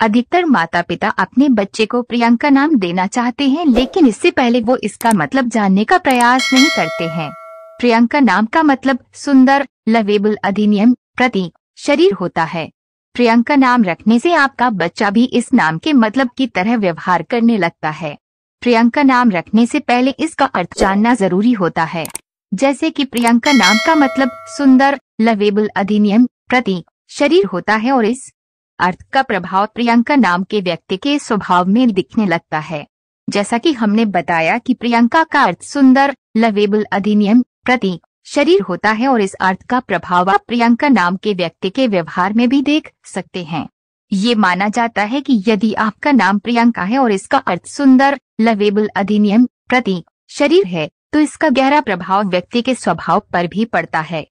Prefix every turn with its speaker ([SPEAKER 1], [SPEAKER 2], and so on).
[SPEAKER 1] अधिकतर माता पिता अपने बच्चे को प्रियंका नाम देना चाहते हैं लेकिन इससे पहले वो इसका मतलब जानने का प्रयास नहीं करते हैं प्रियंका नाम का मतलब सुंदर लवेबल अधिनियम प्रतीक शरीर होता है प्रियंका नाम रखने से आपका बच्चा भी इस नाम के मतलब की तरह व्यवहार करने लगता है प्रियंका नाम रखने से पहले इसका अर्थ जानना जरूरी होता है जैसे कि प्रियंका नाम का मतलब सुंदर लवेबल अधिनियम प्रतीक शरीर होता है और इस अर्थ का प्रभाव प्रियंका नाम के व्यक्ति के स्वभाव में दिखने लगता है जैसा कि हमने बताया कि प्रियंका का अर्थ सुंदर लवेबल अधिनियम प्रतीक शरीर होता है और इस अर्थ का प्रभाव आप प्रियंका नाम के व्यक्ति के व्यवहार में भी देख सकते हैं ये माना जाता है कि यदि आपका नाम प्रियंका है और इसका अर्थ सुंदर लवेबल अधिनियम प्रतीक शरीर है तो इसका गहरा प्रभाव व्यक्ति के स्वभाव पर भी पड़ता है